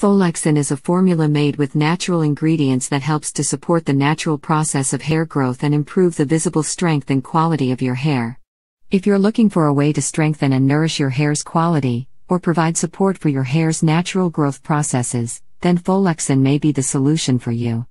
Folexin is a formula made with natural ingredients that helps to support the natural process of hair growth and improve the visible strength and quality of your hair. If you're looking for a way to strengthen and nourish your hair's quality, or provide support for your hair's natural growth processes, then Folexin may be the solution for you.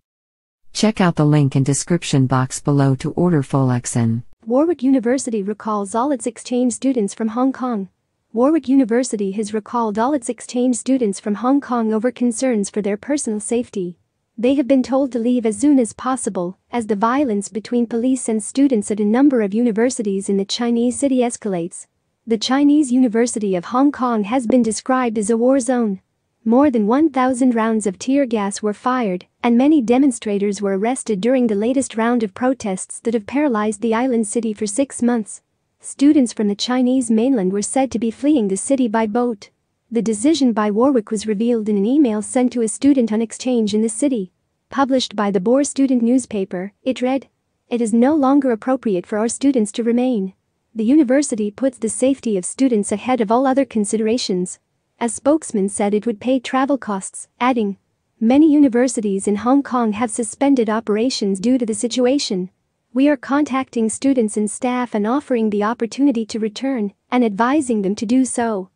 Check out the link in description box below to order Folexin. Warwick University recalls all its exchange students from Hong Kong. Warwick University has recalled all its exchange students from Hong Kong over concerns for their personal safety. They have been told to leave as soon as possible, as the violence between police and students at a number of universities in the Chinese city escalates. The Chinese University of Hong Kong has been described as a war zone. More than 1,000 rounds of tear gas were fired, and many demonstrators were arrested during the latest round of protests that have paralyzed the island city for six months. Students from the Chinese mainland were said to be fleeing the city by boat. The decision by Warwick was revealed in an email sent to a student on exchange in the city. Published by the Boer student newspaper, it read, It is no longer appropriate for our students to remain. The university puts the safety of students ahead of all other considerations. A spokesman said it would pay travel costs, adding, Many universities in Hong Kong have suspended operations due to the situation. We are contacting students and staff and offering the opportunity to return and advising them to do so.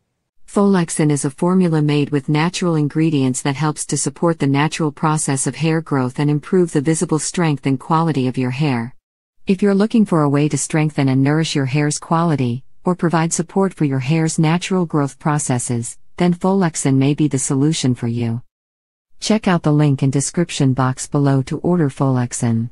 Folexin is a formula made with natural ingredients that helps to support the natural process of hair growth and improve the visible strength and quality of your hair. If you're looking for a way to strengthen and nourish your hair's quality, or provide support for your hair's natural growth processes, then Folexin may be the solution for you. Check out the link in description box below to order Folexin.